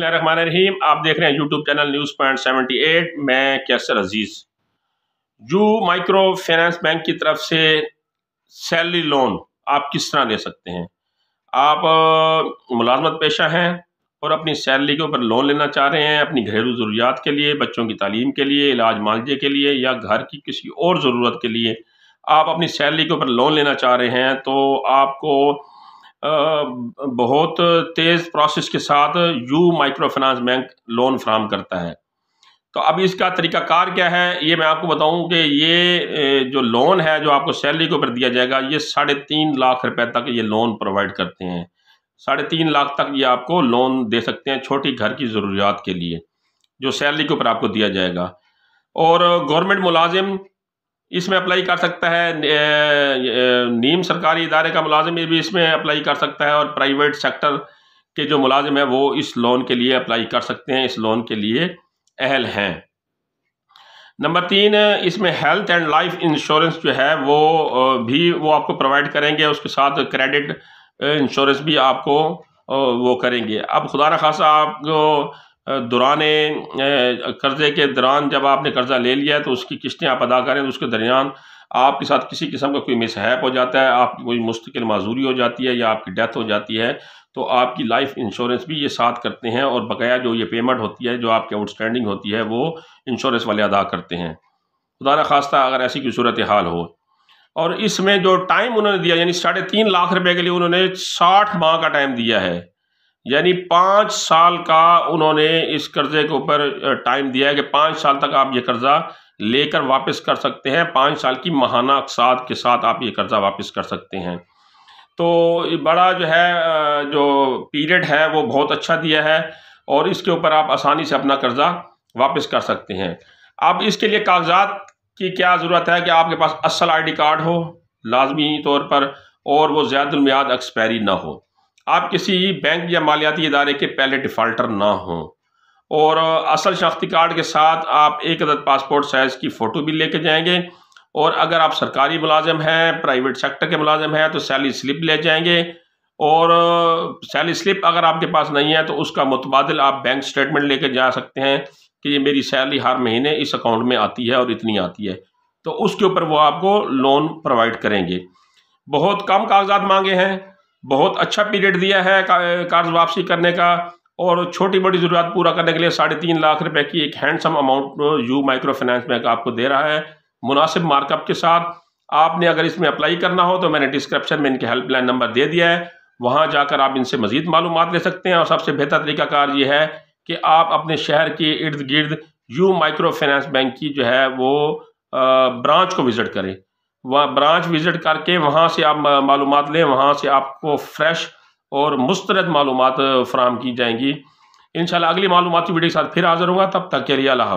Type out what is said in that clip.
रहीम आप देख रहे हैं YouTube channel news point seventy eight मैं Kaiser Aziz U micro finance bank की तरफ से सैलरी लोन आप किस तरह ले सकते हैं आप मुलाजमत पेशा हैं और अपनी सैलरी के ऊपर लोन लेना चाह रहे हैं अपनी घरेलू ज़रूरियात के लिए बच्चों की तालीम के लिए इलाज मालजे के लिए या घर की किसी और ज़रूरत के लिए आप अपनी सैलरी के ऊपर लोन लेना चाह रहे हैं तो आपको बहुत तेज़ प्रोसेस के साथ U micro finance bank loan फ्राहम करता है तो अब इसका तरीकाकार क्या है ये मैं आपको बताऊं कि ये जो लोन है जो आपको सैलरी के ऊपर दिया जाएगा ये साढ़े तीन लाख रुपए तक ये लोन प्रोवाइड करते हैं साढ़े तीन लाख तक ये आपको लोन दे सकते हैं छोटी घर की ज़रूरियात के लिए जो सैलरी के ऊपर आपको दिया जाएगा और गवर्नमेंट मुलाजिम इसमें अप्लाई कर सकता है नीम सरकारी इदारे का मुलाजिम भी इसमें अप्लाई कर सकता है और प्राइवेट सेक्टर के जो मुलाजिम हैं वो इस लोन के लिए अप्लाई कर सकते हैं इस लोन के लिए अहल हैं नंबर तीन इसमें हेल्थ एंड लाइफ इंश्योरेंस जो है वो भी वो आपको प्रोवाइड करेंगे उसके साथ क्रेडिट इंश्योरेंस भी आपको वो करेंगे अब खुदा ना खासा आपको दौरान कर्ज़े के दौरान जब आपने कर्ज़ा ले लिया है तो उसकी किस्तें आप अदा करें तो उसके दरमियान आपके साथ किसी किस्म का कोई मिसहैप हो जाता है आपकी कोई मुस्तकिल माजूरी हो जाती है या आपकी डेथ हो जाती है तो आपकी लाइफ इंश्योरेंस भी ये साथ करते हैं और बकाया जो ये पेमेंट होती है जो आपकी आउटस्टैंडिंग होती है वो इंश्योरेंस वाले अदा करते हैं खुदा खास्ता अगर ऐसी कोई सूरत हाल हो और इसमें जो टाइम उन्होंने दिया यानी साढ़े तीन लाख रुपए के लिए उन्होंने साठ माह का टाइम दिया है यानी पाँच साल का उन्होंने इस कर्ज़े के ऊपर टाइम दिया है कि पाँच साल तक आप ये कर्ज़ा लेकर वापस कर सकते हैं पाँच साल की महाना अकसाद के साथ आप ये कर्ज़ा वापस कर सकते हैं तो बड़ा जो है जो पीरियड है वो बहुत अच्छा दिया है और इसके ऊपर आप आसानी से अपना कर्ज़ा वापस कर सकते हैं अब इसके लिए कागजात की क्या ज़रूरत है कि आपके पास असल आईडी कार्ड हो लाजमी तौर पर और वो ज़्यादा मियाद एक्सपायरी ना हो आप किसी बैंक या मालियाती इदारे के पहले डिफ़ाल्टर ना हों और असल शनाख्ती कार्ड के साथ आप एक अदद पासपोर्ट साइज़ की फ़ोटो भी लेके जाएंगे और अगर आप सरकारी मुलाजिम हैं प्राइवेट सेक्टर के मुलाजिम हैं तो सैलरी स्लिप ले जाएंगे और सैलरी स्लिप अगर आपके पास नहीं है तो उसका मुतबादल आप बैंक स्टेटमेंट लेके जा सकते हैं कि ये मेरी सैलरी हर महीने इस अकाउंट में आती है और इतनी आती है तो उसके ऊपर वो आपको लोन प्रोवाइड करेंगे बहुत कम कागजात मांगे हैं बहुत अच्छा पीरियड दिया है कर्ज वापसी करने का और छोटी बड़ी ज़रूरत पूरा करने के लिए साढ़े तीन लाख रुपए की एक handsome amount U micro finance bank आपको दे रहा है मुनासिब मार्कअप के साथ आपने अगर इसमें अप्लाई करना हो तो मैंने डिस्क्रिप्शन में इनके हेल्पलाइन नंबर दे दिया है वहाँ जाकर आप इनसे मज़ीद मालूम ले सकते हैं और सबसे बेहतर तरीकाकार ये है कि आप अपने शहर के इर्द गिर्द यू माइक्रो फाइनेंस बैंक की जो है वो ब्रांच को विज़िट करें वहाँ ब्रांच विज़िट करके वहाँ से आप मालूम लें वहाँ से आपको फ्रेश और मुस्तरद मालूम फ्राहम की जाएंगी इन अगली मालूमती वीडियो के साथ फिर हाज़िर होगा तब तक के लिए अल्लाह